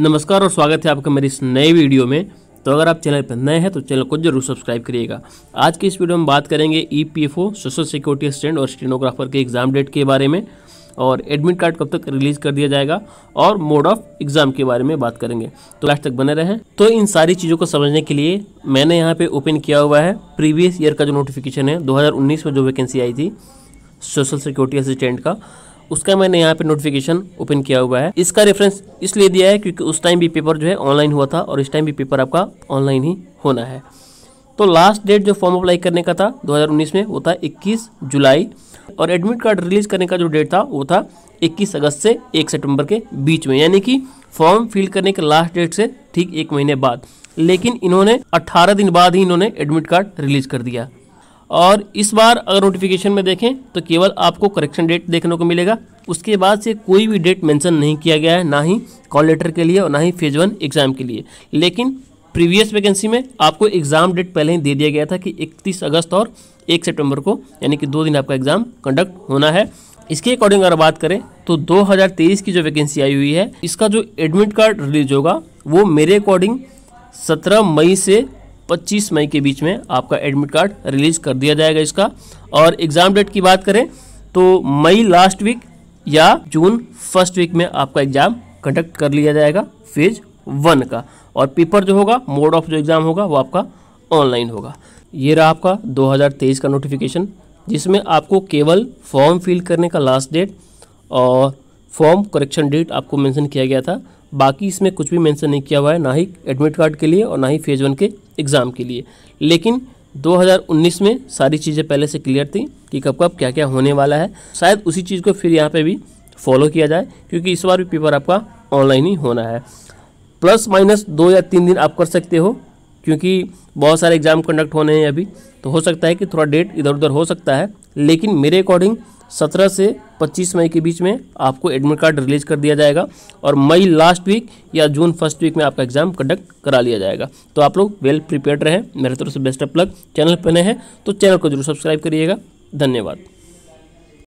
नमस्कार और स्वागत है आपका मेरे इस नए वीडियो में तो अगर आप चैनल पर नए हैं तो चैनल को जरूर सब्सक्राइब करिएगा आज की इस वीडियो में बात करेंगे ईपीएफओ सोशल सिक्योरिटी असिस्टेंट और स्टेनोग्राफर के एग्ज़ाम डेट के बारे में और एडमिट कार्ड कब तक रिलीज़ कर दिया जाएगा और मोड ऑफ एग्ज़ाम के बारे में बात करेंगे तो लास्ट तक बने रहें तो इन सारी चीज़ों को समझने के लिए मैंने यहाँ पर ओपन किया हुआ है प्रीवियस ईयर का जो नोटिफिकेशन है दो में जो वैकेंसी आई थी सोशल सिक्योरिटी असिस्टेंट का उसका मैंने यहाँ पे नोटिफिकेशन ओपन किया हुआ है इसका रेफरेंस इसलिए दिया है क्योंकि उस टाइम भी पेपर जो है ऑनलाइन हुआ था और इस टाइम भी पेपर आपका ऑनलाइन ही होना है तो लास्ट डेट जो फॉर्म अप्लाई करने का था 2019 में वो था 21 जुलाई और एडमिट कार्ड रिलीज करने का जो डेट था वो था 21 अगस्त से 1 सितंबर के बीच में यानी कि फॉर्म फिल करने के लास्ट डेट से ठीक एक महीने बाद लेकिन इन्होंने 18 दिन बाद ही इन्होंने एडमिट कार्ड रिलीज कर दिया और इस बार अगर नोटिफिकेशन में देखें तो केवल आपको करेक्शन डेट देखने को मिलेगा उसके बाद से कोई भी डेट मेंशन नहीं किया गया है ना ही कॉल लेटर के लिए और ना ही फेज वन एग्ज़ाम के लिए लेकिन प्रीवियस वैकेंसी में आपको एग्ज़ाम डेट पहले ही दे दिया गया था कि 31 अगस्त और 1 सितंबर को यानी कि दो दिन आपका एग्ज़ाम कंडक्ट होना है इसके अकॉर्डिंग अगर बात करें तो 2023 की जो वैकेंसी आई हुई है इसका जो एडमिट कार्ड रिलीज होगा वो मेरे अकॉर्डिंग 17 मई से 25 मई के बीच में आपका एडमिट कार्ड रिलीज कर दिया जाएगा इसका और एग्ज़ाम डेट की बात करें तो मई लास्ट वीक या जून फर्स्ट वीक में आपका एग्ज़ाम कंडक्ट कर लिया जाएगा फेज वन का और पेपर जो होगा मोड ऑफ जो एग्ज़ाम होगा वो आपका ऑनलाइन होगा ये रहा आपका 2023 का नोटिफिकेशन जिसमें आपको केवल फॉर्म फिल करने का लास्ट डेट और फॉर्म करेक्शन डेट आपको मेंशन किया गया था बाकी इसमें कुछ भी मेंशन नहीं किया हुआ है ना ही एडमिट कार्ड के लिए और ना ही फेज़ वन के एग्ज़ाम के लिए लेकिन 2019 में सारी चीज़ें पहले से क्लियर थी कि कब कब क्या क्या होने वाला है शायद उसी चीज़ को फिर यहाँ पे भी फॉलो किया जाए क्योंकि इस बार भी पेपर आपका ऑनलाइन ही होना है प्लस माइनस दो या तीन दिन आप कर सकते हो क्योंकि बहुत सारे एग्ज़ाम कंडक्ट होने हैं अभी तो हो सकता है कि थोड़ा डेट इधर उधर हो सकता है लेकिन मेरे अकॉर्डिंग 17 से 25 मई के बीच में आपको एडमिट कार्ड रिलीज कर दिया जाएगा और मई लास्ट वीक या जून फर्स्ट वीक में आपका एग्जाम कंडक्ट करा लिया जाएगा तो आप लोग वेल प्रिपेयर रहें मेरे तरफ से बेस्ट ऑफ लक चैनल पर नए हैं तो चैनल को जरूर सब्सक्राइब करिएगा धन्यवाद